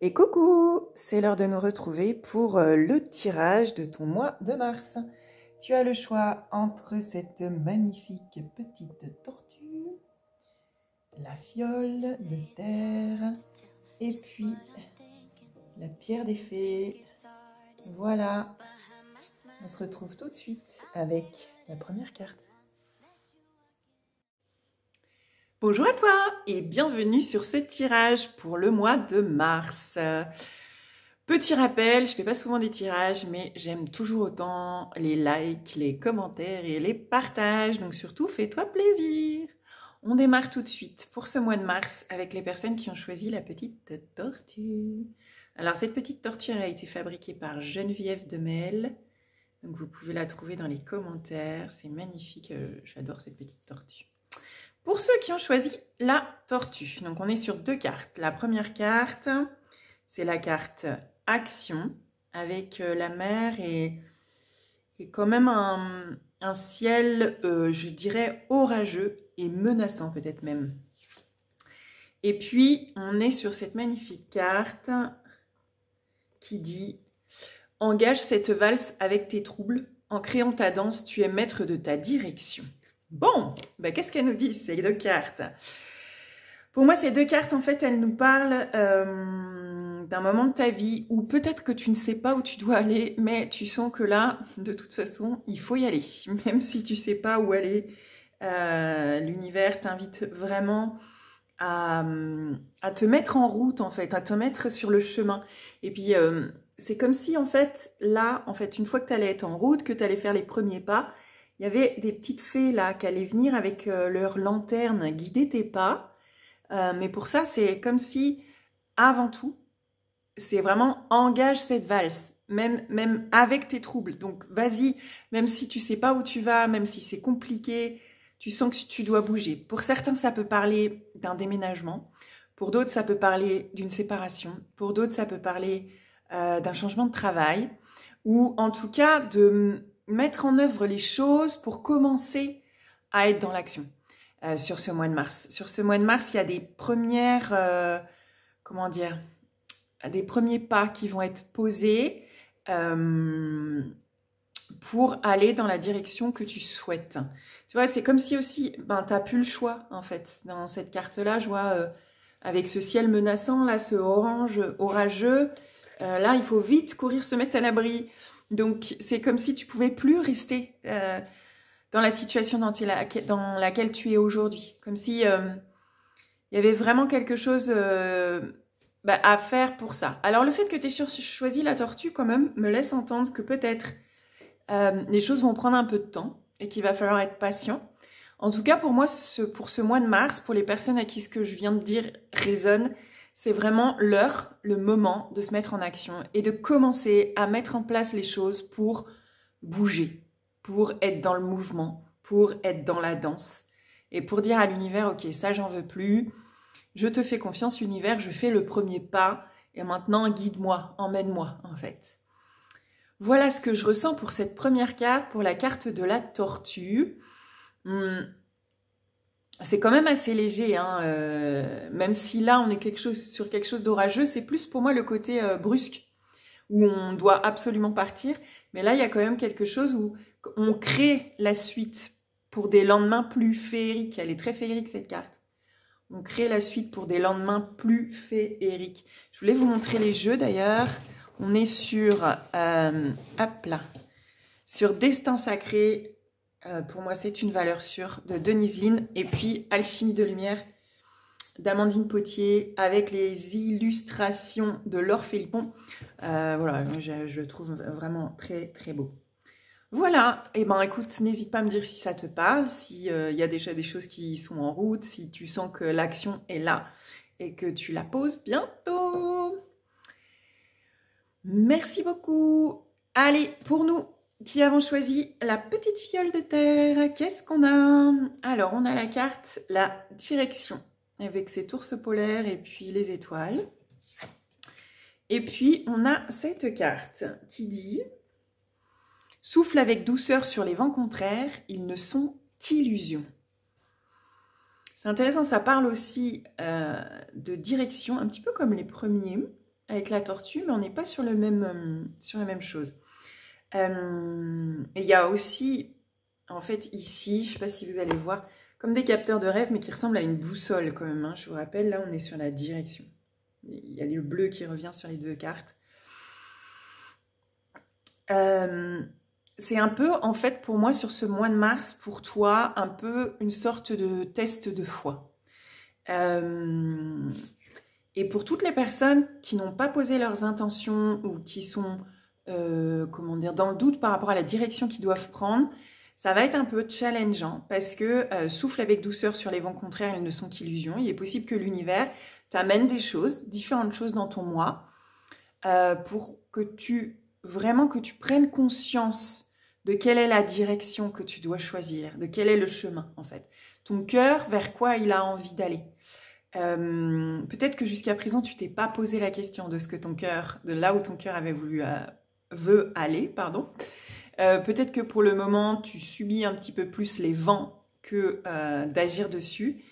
Et coucou, c'est l'heure de nous retrouver pour euh, le tirage de ton mois de mars. Tu as le choix entre cette magnifique petite tortue, la fiole de terre et puis la pierre des fées. Voilà, on se retrouve tout de suite avec la première carte. Bonjour à toi et bienvenue sur ce tirage pour le mois de mars. Petit rappel, je fais pas souvent des tirages, mais j'aime toujours autant les likes, les commentaires et les partages. Donc surtout, fais-toi plaisir. On démarre tout de suite pour ce mois de mars avec les personnes qui ont choisi la petite tortue. Alors cette petite tortue, elle a été fabriquée par Geneviève Demel. Donc vous pouvez la trouver dans les commentaires. C'est magnifique, euh, j'adore cette petite tortue. Pour ceux qui ont choisi la tortue, donc on est sur deux cartes. La première carte, c'est la carte action avec euh, la mer et, quand même un, ciel, euh, je dirais, orageux et menaçant peut-être même. Et puis, on est sur cette magnifique carte qui dit « Engage cette valse avec tes troubles. En créant ta danse, tu es maître de ta direction. » Bon, ben, qu'est-ce qu'elles nous disent ces deux cartes Pour moi, ces deux cartes, en fait, elles nous parlent euh, d'un moment de ta vie où peut-être que tu ne sais pas où tu dois aller, mais tu sens que là, de toute façon, il faut y aller. Même si tu ne sais pas où aller, euh, l'univers t'invite vraiment à, te mettre en route, en fait, à te mettre sur le chemin. Et puis... Euh, c'est comme si, en fait, là, en fait, une fois que tu allais être en route, que tu allais faire les premiers pas, il y avait des petites fées là qui allaient venir avec euh, leur lanterne, lanternes guider tes pas. Euh, mais pour ça, c'est comme si, avant tout, c'est vraiment engage cette valse, même, même avec tes troubles. Donc vas-y, même si tu sais pas où tu vas, même si c'est compliqué, tu sens que tu dois bouger. Pour certains, ça peut parler d'un déménagement. Pour d'autres, ça peut parler d'une séparation. Pour d'autres, ça peut parler euh, d'un changement de travail. Ou en tout cas, de mettre en œuvre les choses pour commencer à être dans l'action euh, sur ce mois de mars. Sur ce mois de mars, il y a des premières, euh, comment dire, des premiers pas qui vont être posés euh, pour aller dans la direction que tu souhaites. Tu vois, c'est comme si aussi, ben, tu n'as plus le choix, en fait. Dans cette carte-là, je vois, avec ce ciel menaçant, là, ce orange orageux, là, il faut vite courir se mettre à l'abri. Donc c'est comme si tu pouvais plus rester euh, dans la situation dans, laquelle tu es aujourd'hui. Comme si euh, il y avait vraiment quelque chose euh, bah, à faire pour ça. Alors le fait que tu aies choisi la tortue quand même me laisse entendre que peut-être les choses vont prendre un peu de temps et qu'il va falloir être patient. En tout cas pour moi, ce, pour ce mois de mars, pour les personnes à qui ce que je viens de dire résonne, c'est vraiment l'heure, le moment de se mettre en action et de commencer à mettre en place les choses pour bouger, pour être dans le mouvement, pour être dans la danse et pour dire à l'univers, ok, ça j'en veux plus, je te fais confiance univers, je fais le premier pas et maintenant guide-moi, emmène-moi en fait. Voilà ce que je ressens pour cette première carte, pour la carte de la tortue. Hmm c'est quand même assez léger, hein, euh, même si là on est quelque chose, sur quelque chose d'orageux, c'est plus pour moi le côté euh, brusque, où on doit absolument partir, mais là il y a quand même quelque chose où on crée la suite pour des lendemains plus féeriques, elle est très féerique cette carte. On crée la suite pour des lendemains plus féeriques. Je voulais vous montrer les jeux d'ailleurs. On est sur, euh, sur Destin Sacré, euh, pour moi, c'est une valeur sûre de Denise Lynn. Et puis, Alchimie de lumière d'Amandine Potier avec les illustrations de Laure Philippon. Euh, voilà, je, trouve vraiment très, très beau. Voilà, et eh ben écoute, n'hésite pas à me dire si ça te parle, s'il euh, il y a déjà des choses qui sont en route, si tu sens que l'action est là et que tu la poses bientôt. Merci beaucoup. Allez, pour nous, qui avons choisi la petite fiole de terre. Qu'est-ce qu'on a Alors, on a la carte, la direction, avec ses ours polaires et puis les étoiles. Et puis, on a cette carte qui dit « Souffle avec douceur sur les vents contraires, ils ne sont qu'illusions. » C'est intéressant, ça parle aussi euh, de direction, un petit peu comme les premiers, avec la tortue, mais on n'est pas sur, le même, euh, sur la même chose. Euh, et il y a aussi, en fait, ici, je ne sais pas si vous allez voir, comme des capteurs de rêve, mais qui ressemblent à une boussole quand même. Hein. Je vous rappelle, là, on est sur la direction. Il y a le bleu qui revient sur les deux cartes. Euh, c'est un peu, en fait, pour moi, sur ce mois de mars, pour toi, un peu une sorte de test de foi. Euh, et pour toutes les personnes qui n'ont pas posé leurs intentions ou qui sont euh, comment dire, dans le doute par rapport à la direction qu'ils doivent prendre, ça va être un peu challengeant parce que euh, souffle avec douceur sur les vents contraires, ils ne sont qu'illusions. Il est possible que l'univers t'amène des choses, différentes choses dans ton moi, euh, pour que tu vraiment que tu prennes conscience de quelle est la direction que tu dois choisir, de quel est le chemin en fait, ton cœur vers quoi il a envie d'aller. peut-être que jusqu'à présent tu t'es pas posé la question de ce que ton cœur, de là où ton cœur avait voulu veut aller, pardon. Euh, peut-être que pour le moment, tu subis un petit peu plus les vents que euh, d'agir dessus.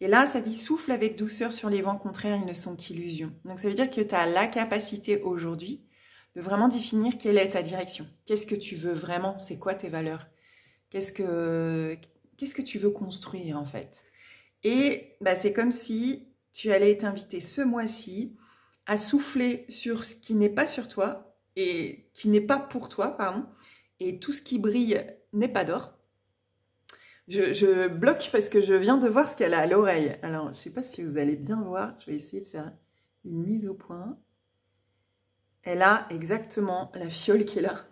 Et là, ça dit souffle avec douceur sur les vents contraires, ils ne sont qu'illusions. Donc ça veut dire que tu as la capacité aujourd'hui de vraiment définir quelle est ta direction. Qu'est-ce que tu veux vraiment C'est quoi tes valeurs Qu'est-ce que qu'est-ce que tu veux construire en fait Et bah, c'est comme si tu allais être t'inviter ce mois-ci à souffler sur ce qui n'est pas sur toi et qui n'est pas pour toi, pardon, et tout ce qui brille n'est pas d'or. Je, bloque parce que je viens de voir ce qu'elle a à l'oreille. Alors, je ne sais pas si vous allez bien voir. Je vais essayer de faire une mise au point. Elle a exactement la fiole qui est là.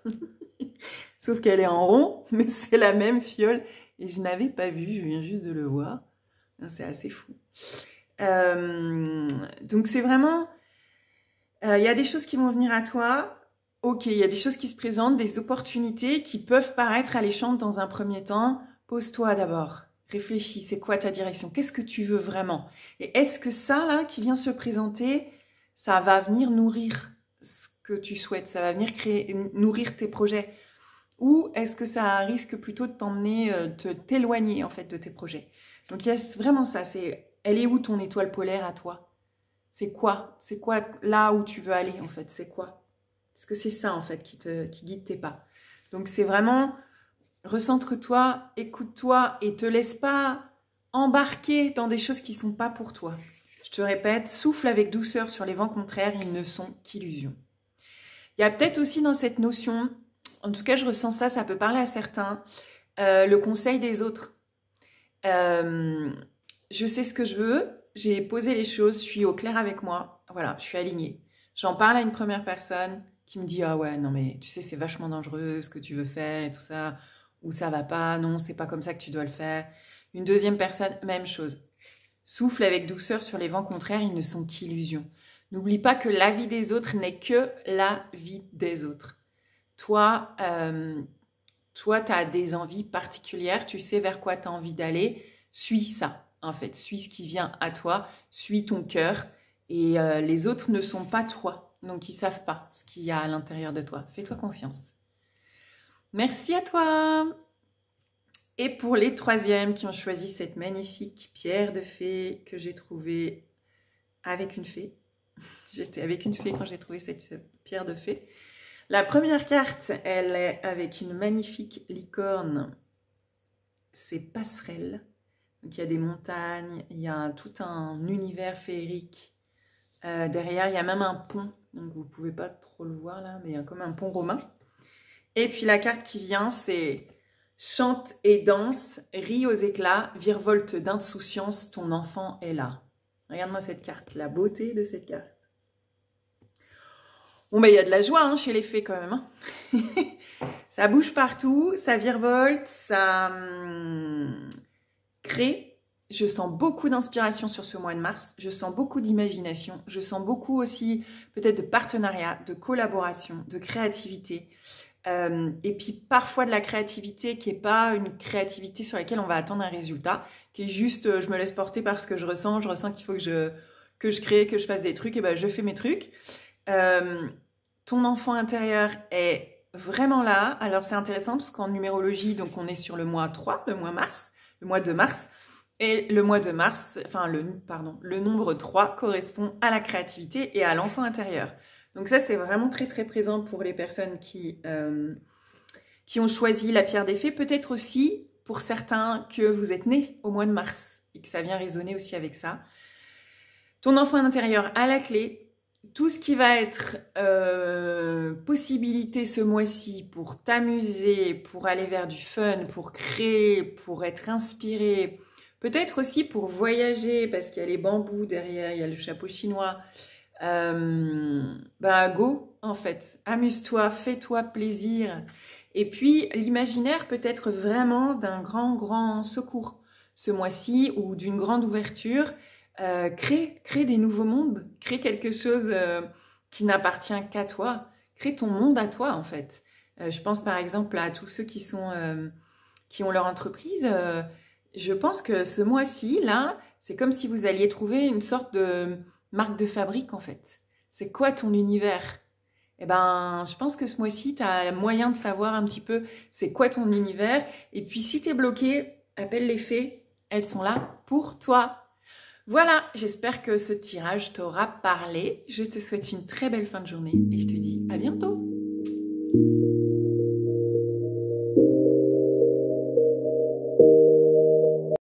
Sauf qu'elle est en rond, mais c'est la même fiole. Et je n'avais pas vu, je viens juste de le voir. C'est assez fou. Euh, donc c'est vraiment... Euh, il y a des choses qui vont venir à toi, ok, il y a des choses qui se présentent, des opportunités qui peuvent paraître alléchantes dans un premier temps, pose-toi d'abord. Réfléchis, c'est quoi ta direction Qu'est-ce que tu veux vraiment Et est-ce que ça, là, qui vient se présenter, ça va venir nourrir ce que tu souhaites Ça va venir créer, nourrir tes projets Ou est-ce que ça risque plutôt de t'emmener, de euh, t'éloigner, en fait, de tes projets Donc, il y a vraiment ça, c'est elle est où ton étoile polaire à toi C'est quoi C'est quoi là où tu veux aller, en fait C'est quoi parce que c'est ça, en fait, qui, guide tes pas. Donc, c'est vraiment recentre-toi, écoute-toi et te laisse pas embarquer dans des choses qui ne sont pas pour toi. Je te répète, souffle avec douceur sur les vents contraires, ils ne sont qu'illusions. Il y a peut-être aussi dans cette notion, en tout cas je ressens ça, ça peut parler à certains, euh, le conseil des autres. Euh, je sais ce que je veux, j'ai posé les choses, je suis au clair avec moi, voilà, je suis alignée. J'en parle à une première personne, qui me dit ah ouais non mais tu sais c'est vachement dangereux ce que tu veux faire et tout ça ou ça va pas non c'est pas comme ça que tu dois le faire une deuxième personne même chose souffle avec douceur sur les vents contraires ils ne sont qu'illusions n'oublie pas que la vie des autres n'est que la vie des autres toi euh, toi tu as des envies particulières tu sais vers quoi tu as envie d'aller suis ça en fait suis ce qui vient à toi suis ton cœur et euh, les autres ne sont pas toi donc ils savent pas ce qu'il y a à l'intérieur de toi. Fais-toi confiance. Merci à toi. Et pour les troisièmes qui ont choisi cette magnifique pierre de fée que j'ai trouvée avec une fée, j'étais avec une fée quand j'ai trouvé cette pierre de fée. La première carte, elle est avec une magnifique licorne. C'est passerelle. Donc il y a des montagnes, il y a tout un univers féerique euh, derrière, il y a même un pont. Donc, vous ne pouvez pas trop le voir là, mais il y a comme un pont romain. Et puis, la carte qui vient, c'est Chante et danse, ris aux éclats, virevolte d'insouciance, ton enfant est là. Regarde-moi cette carte, la beauté de cette carte. Bon, ben, il y a de la joie hein, chez les fées quand même. Hein. ça bouge partout, ça virevolte, ça hum, crée je sens beaucoup d'inspiration sur ce mois de mars, je sens beaucoup d'imagination, je sens beaucoup aussi peut-être de partenariat, de collaboration, de créativité. Euh, et puis parfois de la créativité qui n'est pas une créativité sur laquelle on va attendre un résultat, qui est juste euh, je me laisse porter par ce que je ressens, je ressens qu'il faut que je, que je crée, que je fasse des trucs, et ben je fais mes trucs. Euh, ton enfant intérieur est vraiment là. Alors c'est intéressant parce qu'en numérologie, donc on est sur le mois 3, le mois mars, le mois de mars. Et le mois de mars, enfin le, pardon, le nombre 3 correspond à la créativité et à l'enfant intérieur. Donc ça, c'est vraiment très très présent pour les personnes qui, euh, qui ont choisi la pierre des fées. Peut-être aussi pour certains que vous êtes nés au mois de mars et que ça vient résonner aussi avec ça. Ton enfant intérieur à la clé, tout ce qui va être euh, possibilité ce mois-ci pour t'amuser, pour aller vers du fun, pour créer, pour être inspiré, Peut-être aussi pour voyager, parce qu'il y a les bambous derrière, il y a le chapeau chinois. Euh, ben, go, en fait. Amuse-toi, fais-toi plaisir. Et puis, l'imaginaire peut être vraiment d'un grand, grand secours ce mois-ci ou d'une grande ouverture. Euh, crée, crée des nouveaux mondes, crée quelque chose euh, qui n'appartient qu'à toi. Crée ton monde à toi, en fait. je pense par exemple à tous ceux qui, sont, qui ont leur entreprise je pense que ce mois-ci, là, c'est comme si vous alliez trouver une sorte de marque de fabrique, en fait. C'est quoi ton univers eh ben, je pense que ce mois-ci, tu as moyen de savoir un petit peu c'est quoi ton univers. Et puis, si tu es bloqué, appelle les fées. Elles sont là pour toi. Voilà, j'espère que ce tirage t'aura parlé. Je te souhaite une très belle fin de journée et je te dis à bientôt.